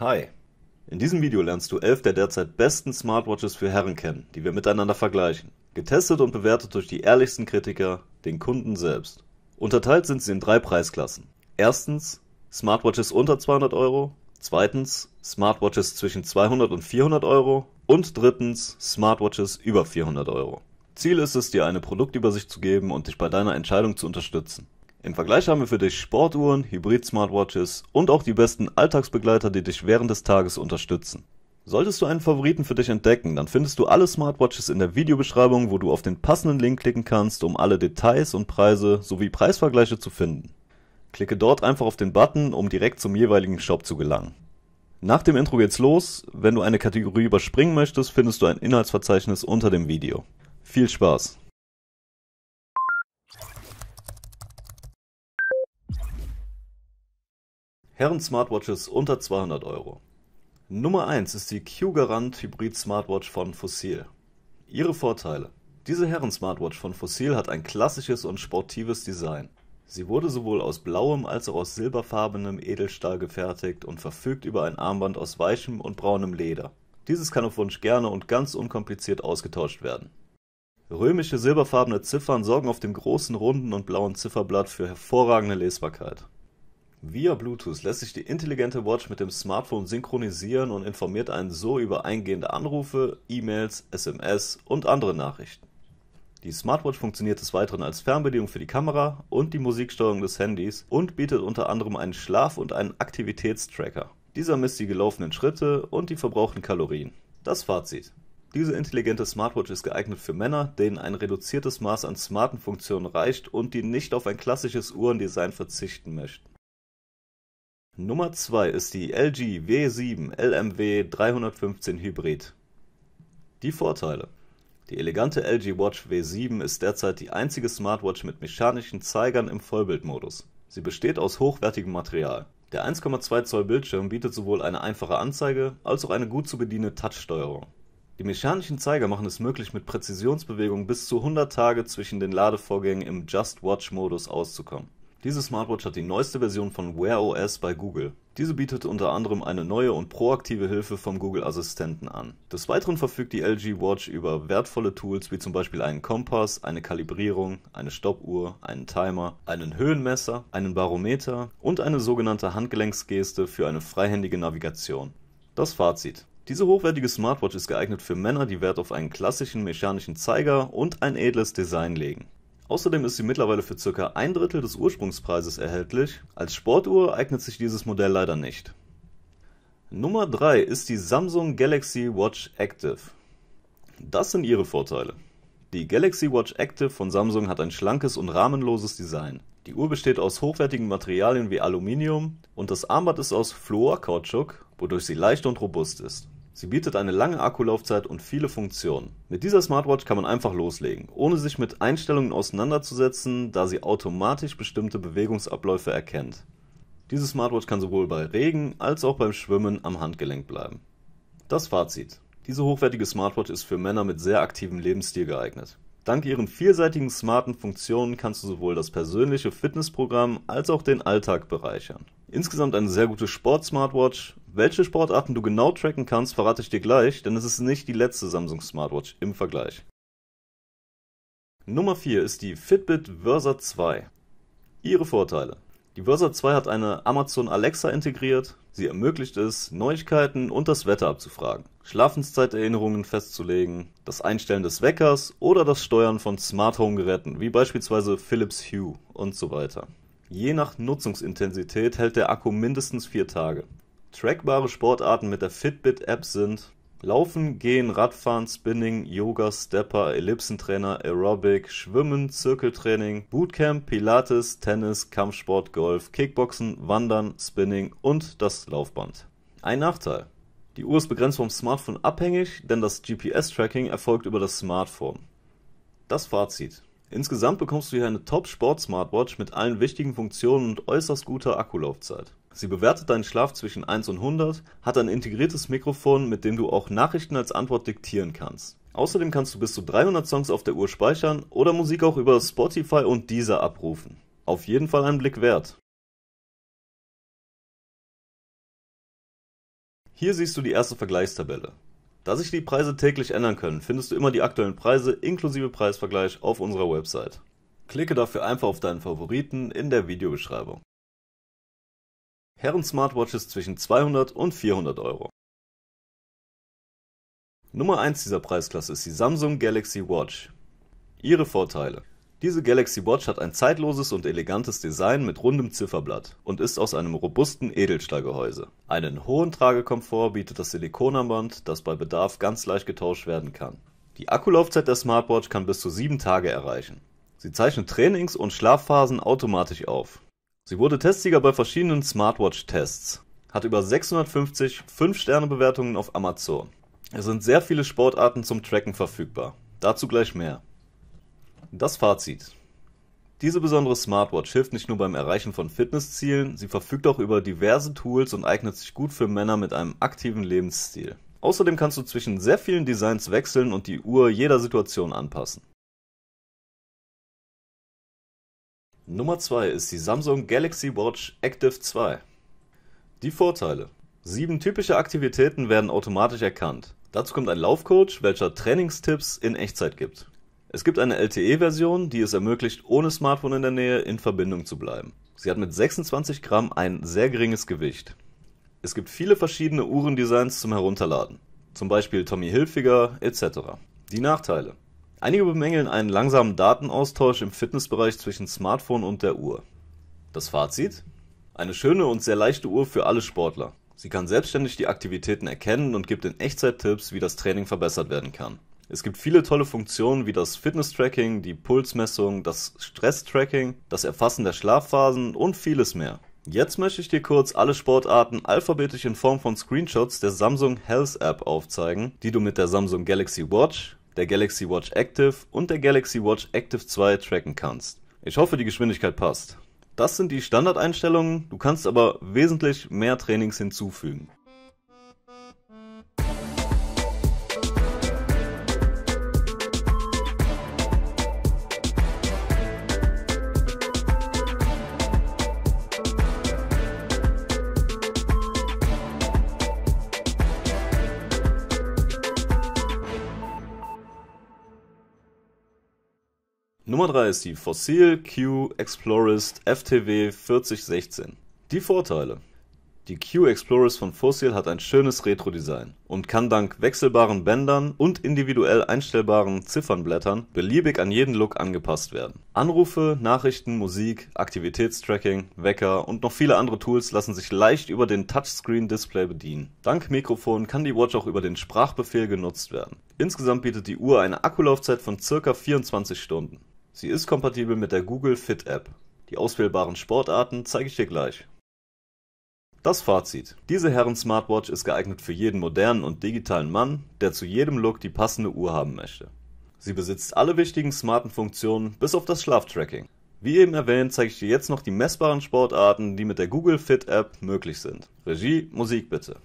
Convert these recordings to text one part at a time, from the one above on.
Hi! In diesem Video lernst du 11 der derzeit besten Smartwatches für Herren kennen, die wir miteinander vergleichen. Getestet und bewertet durch die ehrlichsten Kritiker, den Kunden selbst. Unterteilt sind sie in drei Preisklassen. Erstens Smartwatches unter 200 Euro, zweitens Smartwatches zwischen 200 und 400 Euro und drittens Smartwatches über 400 Euro. Ziel ist es, dir eine Produktübersicht zu geben und dich bei deiner Entscheidung zu unterstützen. Im Vergleich haben wir für dich Sportuhren, Hybrid-Smartwatches und auch die besten Alltagsbegleiter, die dich während des Tages unterstützen. Solltest du einen Favoriten für dich entdecken, dann findest du alle Smartwatches in der Videobeschreibung, wo du auf den passenden Link klicken kannst, um alle Details und Preise sowie Preisvergleiche zu finden. Klicke dort einfach auf den Button, um direkt zum jeweiligen Shop zu gelangen. Nach dem Intro geht's los. Wenn du eine Kategorie überspringen möchtest, findest du ein Inhaltsverzeichnis unter dem Video. Viel Spaß! Herren-Smartwatches unter 200 Euro. Nummer 1 ist die Q-Garant Hybrid Smartwatch von Fossil. Ihre Vorteile. Diese Herren-Smartwatch von Fossil hat ein klassisches und sportives Design. Sie wurde sowohl aus blauem als auch aus silberfarbenem Edelstahl gefertigt und verfügt über ein Armband aus weichem und braunem Leder. Dieses kann auf Wunsch gerne und ganz unkompliziert ausgetauscht werden. Römische silberfarbene Ziffern sorgen auf dem großen runden und blauen Zifferblatt für hervorragende Lesbarkeit. Via Bluetooth lässt sich die intelligente Watch mit dem Smartphone synchronisieren und informiert einen so über eingehende Anrufe, E-Mails, SMS und andere Nachrichten. Die Smartwatch funktioniert des Weiteren als Fernbedienung für die Kamera und die Musiksteuerung des Handys und bietet unter anderem einen Schlaf- und einen Aktivitätstracker. Dieser misst die gelaufenen Schritte und die verbrauchten Kalorien. Das Fazit. Diese intelligente Smartwatch ist geeignet für Männer, denen ein reduziertes Maß an smarten Funktionen reicht und die nicht auf ein klassisches Uhrendesign verzichten möchten. Nummer 2 ist die LG W7 LMW 315 Hybrid. Die Vorteile: Die elegante LG Watch W7 ist derzeit die einzige Smartwatch mit mechanischen Zeigern im Vollbildmodus. Sie besteht aus hochwertigem Material. Der 1,2 Zoll Bildschirm bietet sowohl eine einfache Anzeige als auch eine gut zu bedienende Touchsteuerung. Die mechanischen Zeiger machen es möglich, mit Präzisionsbewegungen bis zu 100 Tage zwischen den Ladevorgängen im Just Watch Modus auszukommen diese Smartwatch hat die neueste Version von Wear OS bei Google. Diese bietet unter anderem eine neue und proaktive Hilfe vom Google-Assistenten an. Des Weiteren verfügt die LG Watch über wertvolle Tools wie zum Beispiel einen Kompass, eine Kalibrierung, eine Stoppuhr, einen Timer, einen Höhenmesser, einen Barometer und eine sogenannte Handgelenksgeste für eine freihändige Navigation. Das Fazit. Diese hochwertige Smartwatch ist geeignet für Männer, die Wert auf einen klassischen mechanischen Zeiger und ein edles Design legen. Außerdem ist sie mittlerweile für ca. ein Drittel des Ursprungspreises erhältlich, als Sportuhr eignet sich dieses Modell leider nicht. Nummer 3 ist die Samsung Galaxy Watch Active. Das sind ihre Vorteile. Die Galaxy Watch Active von Samsung hat ein schlankes und rahmenloses Design. Die Uhr besteht aus hochwertigen Materialien wie Aluminium und das Armband ist aus Fluorkautschuk, wodurch sie leicht und robust ist. Sie bietet eine lange Akkulaufzeit und viele Funktionen. Mit dieser Smartwatch kann man einfach loslegen, ohne sich mit Einstellungen auseinanderzusetzen, da sie automatisch bestimmte Bewegungsabläufe erkennt. Diese Smartwatch kann sowohl bei Regen als auch beim Schwimmen am Handgelenk bleiben. Das Fazit. Diese hochwertige Smartwatch ist für Männer mit sehr aktivem Lebensstil geeignet. Dank ihren vielseitigen smarten Funktionen kannst du sowohl das persönliche Fitnessprogramm als auch den Alltag bereichern. Insgesamt eine sehr gute Sport-Smartwatch welche Sportarten du genau tracken kannst, verrate ich dir gleich, denn es ist nicht die letzte Samsung Smartwatch im Vergleich. Nummer 4 ist die Fitbit Versa 2. Ihre Vorteile. Die Versa 2 hat eine Amazon Alexa integriert. Sie ermöglicht es, Neuigkeiten und das Wetter abzufragen, Schlafenszeiterinnerungen festzulegen, das Einstellen des Weckers oder das Steuern von Smart Home Geräten, wie beispielsweise Philips Hue und so weiter. Je nach Nutzungsintensität hält der Akku mindestens 4 Tage. Trackbare Sportarten mit der Fitbit-App sind: Laufen, Gehen, Radfahren, Spinning, Yoga, Stepper, Ellipsentrainer, Aerobic, Schwimmen, Zirkeltraining, Bootcamp, Pilates, Tennis, Kampfsport, Golf, Kickboxen, Wandern, Spinning und das Laufband. Ein Nachteil: Die Uhr ist begrenzt vom Smartphone abhängig, denn das GPS-Tracking erfolgt über das Smartphone. Das Fazit: Insgesamt bekommst du hier eine Top-Sport-Smartwatch mit allen wichtigen Funktionen und äußerst guter Akkulaufzeit. Sie bewertet deinen Schlaf zwischen 1 und 100, hat ein integriertes Mikrofon, mit dem du auch Nachrichten als Antwort diktieren kannst. Außerdem kannst du bis zu 300 Songs auf der Uhr speichern oder Musik auch über Spotify und Deezer abrufen. Auf jeden Fall einen Blick wert. Hier siehst du die erste Vergleichstabelle. Da sich die Preise täglich ändern können, findest du immer die aktuellen Preise inklusive Preisvergleich auf unserer Website. Klicke dafür einfach auf deinen Favoriten in der Videobeschreibung. Herren-Smartwatches zwischen 200 und 400 Euro. Nummer 1 dieser Preisklasse ist die Samsung Galaxy Watch. Ihre Vorteile. Diese Galaxy Watch hat ein zeitloses und elegantes Design mit rundem Zifferblatt und ist aus einem robusten Edelstahlgehäuse. Einen hohen Tragekomfort bietet das Silikonarmband, das bei Bedarf ganz leicht getauscht werden kann. Die Akkulaufzeit der Smartwatch kann bis zu 7 Tage erreichen. Sie zeichnet Trainings- und Schlafphasen automatisch auf. Sie wurde Testsieger bei verschiedenen Smartwatch-Tests, hat über 650 5-Sterne-Bewertungen auf Amazon. Es sind sehr viele Sportarten zum Tracken verfügbar. Dazu gleich mehr. Das Fazit. Diese besondere Smartwatch hilft nicht nur beim Erreichen von Fitnesszielen, sie verfügt auch über diverse Tools und eignet sich gut für Männer mit einem aktiven Lebensstil. Außerdem kannst du zwischen sehr vielen Designs wechseln und die Uhr jeder Situation anpassen. Nummer 2 ist die Samsung Galaxy Watch Active 2. Die Vorteile: Sieben typische Aktivitäten werden automatisch erkannt. Dazu kommt ein Laufcoach, welcher Trainingstipps in Echtzeit gibt. Es gibt eine LTE-Version, die es ermöglicht, ohne Smartphone in der Nähe in Verbindung zu bleiben. Sie hat mit 26 Gramm ein sehr geringes Gewicht. Es gibt viele verschiedene Uhrendesigns zum Herunterladen, zum Beispiel Tommy Hilfiger etc. Die Nachteile Einige bemängeln einen langsamen Datenaustausch im Fitnessbereich zwischen Smartphone und der Uhr. Das Fazit? Eine schöne und sehr leichte Uhr für alle Sportler. Sie kann selbstständig die Aktivitäten erkennen und gibt in Echtzeit Tipps, wie das Training verbessert werden kann. Es gibt viele tolle Funktionen wie das Fitness-Tracking, die Pulsmessung, das Stress-Tracking, das Erfassen der Schlafphasen und vieles mehr. Jetzt möchte ich dir kurz alle Sportarten alphabetisch in Form von Screenshots der Samsung Health App aufzeigen, die du mit der Samsung Galaxy Watch, der Galaxy Watch Active und der Galaxy Watch Active 2 tracken kannst. Ich hoffe, die Geschwindigkeit passt. Das sind die Standardeinstellungen, du kannst aber wesentlich mehr Trainings hinzufügen. Nummer 3 ist die Fossil Q Explorist FTW 4016. Die Vorteile. Die Q Explorist von Fossil hat ein schönes Retro-Design und kann dank wechselbaren Bändern und individuell einstellbaren Ziffernblättern beliebig an jeden Look angepasst werden. Anrufe, Nachrichten, Musik, Aktivitätstracking, Wecker und noch viele andere Tools lassen sich leicht über den Touchscreen-Display bedienen. Dank Mikrofon kann die Watch auch über den Sprachbefehl genutzt werden. Insgesamt bietet die Uhr eine Akkulaufzeit von circa 24 Stunden. Sie ist kompatibel mit der Google Fit App. Die auswählbaren Sportarten zeige ich dir gleich. Das Fazit. Diese Herren-Smartwatch ist geeignet für jeden modernen und digitalen Mann, der zu jedem Look die passende Uhr haben möchte. Sie besitzt alle wichtigen smarten Funktionen, bis auf das Schlaftracking. Wie eben erwähnt, zeige ich dir jetzt noch die messbaren Sportarten, die mit der Google Fit App möglich sind. Regie, Musik bitte.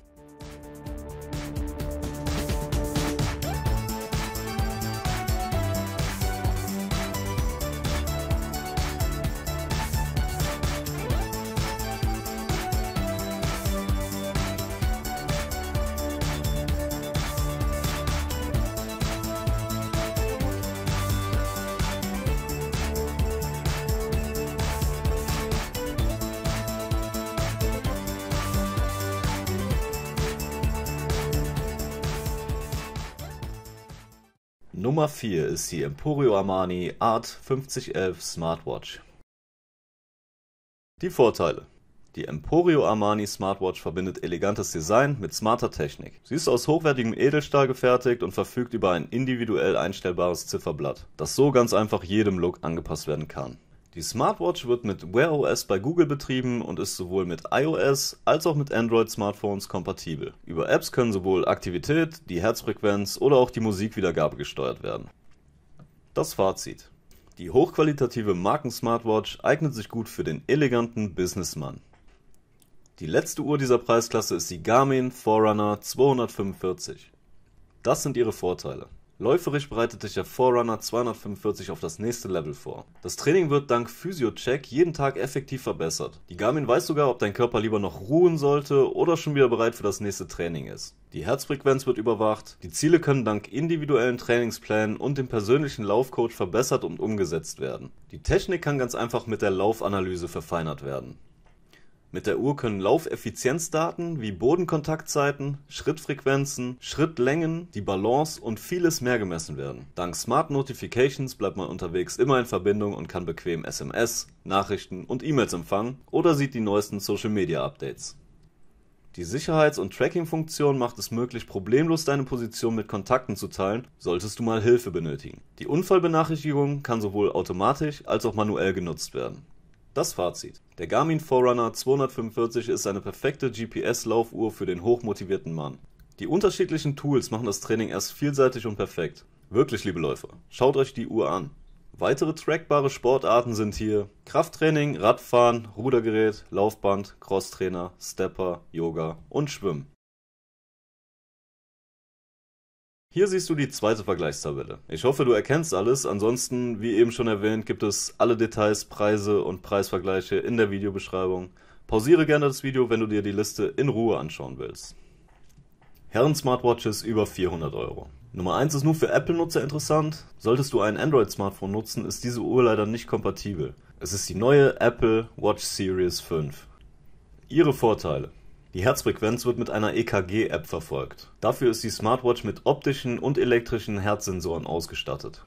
Nummer 4 ist die Emporio Armani Art 5011 Smartwatch. Die Vorteile. Die Emporio Armani Smartwatch verbindet elegantes Design mit smarter Technik. Sie ist aus hochwertigem Edelstahl gefertigt und verfügt über ein individuell einstellbares Zifferblatt, das so ganz einfach jedem Look angepasst werden kann. Die Smartwatch wird mit Wear OS bei Google betrieben und ist sowohl mit iOS als auch mit Android-Smartphones kompatibel. Über Apps können sowohl Aktivität, die Herzfrequenz oder auch die Musikwiedergabe gesteuert werden. Das Fazit. Die hochqualitative Marken-Smartwatch eignet sich gut für den eleganten Businessmann. Die letzte Uhr dieser Preisklasse ist die Garmin Forerunner 245. Das sind ihre Vorteile. Läuferisch bereitet dich der Forerunner 245 auf das nächste Level vor. Das Training wird dank Physio-Check jeden Tag effektiv verbessert. Die Garmin weiß sogar, ob dein Körper lieber noch ruhen sollte oder schon wieder bereit für das nächste Training ist. Die Herzfrequenz wird überwacht, die Ziele können dank individuellen Trainingsplänen und dem persönlichen Laufcoach verbessert und umgesetzt werden. Die Technik kann ganz einfach mit der Laufanalyse verfeinert werden. Mit der Uhr können Laufeffizienzdaten wie Bodenkontaktzeiten, Schrittfrequenzen, Schrittlängen, die Balance und vieles mehr gemessen werden. Dank Smart Notifications bleibt man unterwegs immer in Verbindung und kann bequem SMS, Nachrichten und E-Mails empfangen oder sieht die neuesten Social-Media-Updates. Die Sicherheits- und Tracking-Funktion macht es möglich, problemlos deine Position mit Kontakten zu teilen, solltest du mal Hilfe benötigen. Die Unfallbenachrichtigung kann sowohl automatisch als auch manuell genutzt werden das Fazit: Der Garmin Forerunner 245 ist eine perfekte GPS-Laufuhr für den hochmotivierten Mann. Die unterschiedlichen Tools machen das Training erst vielseitig und perfekt. Wirklich, liebe Läufer, schaut euch die Uhr an. Weitere trackbare Sportarten sind hier Krafttraining, Radfahren, Rudergerät, Laufband, Crosstrainer, Stepper, Yoga und Schwimmen. Hier siehst du die zweite Vergleichstabelle. Ich hoffe, du erkennst alles. Ansonsten, wie eben schon erwähnt, gibt es alle Details, Preise und Preisvergleiche in der Videobeschreibung. Pausiere gerne das Video, wenn du dir die Liste in Ruhe anschauen willst. Herren Smartwatches über 400 Euro. Nummer 1 ist nur für Apple-Nutzer interessant. Solltest du ein Android-Smartphone nutzen, ist diese Uhr leider nicht kompatibel. Es ist die neue Apple Watch Series 5. Ihre Vorteile. Die Herzfrequenz wird mit einer EKG-App verfolgt. Dafür ist die Smartwatch mit optischen und elektrischen Herzsensoren ausgestattet.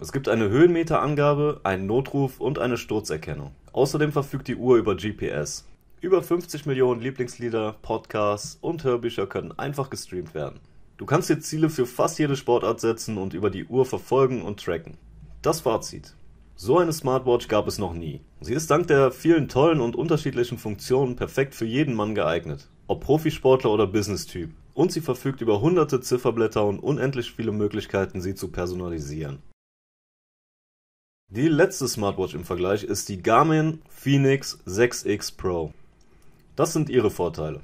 Es gibt eine Höhenmeterangabe, einen Notruf und eine Sturzerkennung. Außerdem verfügt die Uhr über GPS. Über 50 Millionen Lieblingslieder, Podcasts und Hörbücher können einfach gestreamt werden. Du kannst dir Ziele für fast jede Sportart setzen und über die Uhr verfolgen und tracken. Das Fazit. So eine Smartwatch gab es noch nie. Sie ist dank der vielen tollen und unterschiedlichen Funktionen perfekt für jeden Mann geeignet, ob Profisportler oder Business-Typ, und sie verfügt über hunderte Zifferblätter und unendlich viele Möglichkeiten, sie zu personalisieren. Die letzte Smartwatch im Vergleich ist die Garmin Phoenix 6X Pro. Das sind ihre Vorteile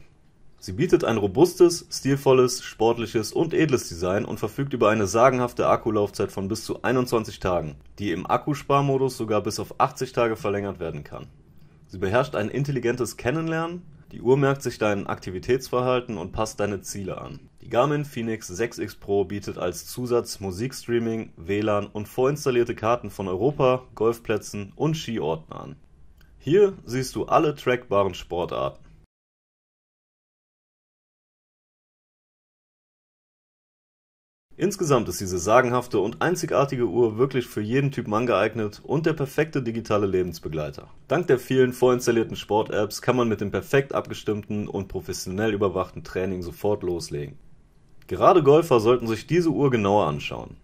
Sie bietet ein robustes, stilvolles, sportliches und edles Design und verfügt über eine sagenhafte Akkulaufzeit von bis zu 21 Tagen, die im Akkusparmodus sogar bis auf 80 Tage verlängert werden kann. Sie beherrscht ein intelligentes Kennenlernen, die Uhr merkt sich dein Aktivitätsverhalten und passt deine Ziele an. Die Garmin Phoenix 6X Pro bietet als Zusatz Musikstreaming, WLAN und vorinstallierte Karten von Europa, Golfplätzen und Skiorten an. Hier siehst du alle trackbaren Sportarten Insgesamt ist diese sagenhafte und einzigartige Uhr wirklich für jeden Typ Mann geeignet und der perfekte digitale Lebensbegleiter. Dank der vielen vorinstallierten Sport-Apps kann man mit dem perfekt abgestimmten und professionell überwachten Training sofort loslegen. Gerade Golfer sollten sich diese Uhr genauer anschauen.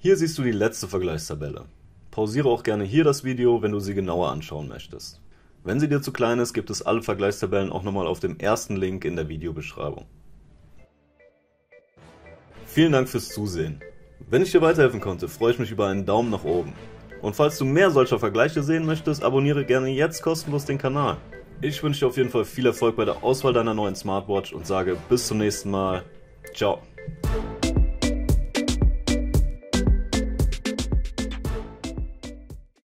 Hier siehst du die letzte Vergleichstabelle. Pausiere auch gerne hier das Video, wenn du sie genauer anschauen möchtest. Wenn sie dir zu klein ist, gibt es alle Vergleichstabellen auch nochmal auf dem ersten Link in der Videobeschreibung. Vielen Dank fürs Zusehen. Wenn ich dir weiterhelfen konnte, freue ich mich über einen Daumen nach oben. Und falls du mehr solcher Vergleiche sehen möchtest, abonniere gerne jetzt kostenlos den Kanal. Ich wünsche dir auf jeden Fall viel Erfolg bei der Auswahl deiner neuen Smartwatch und sage bis zum nächsten Mal. Ciao.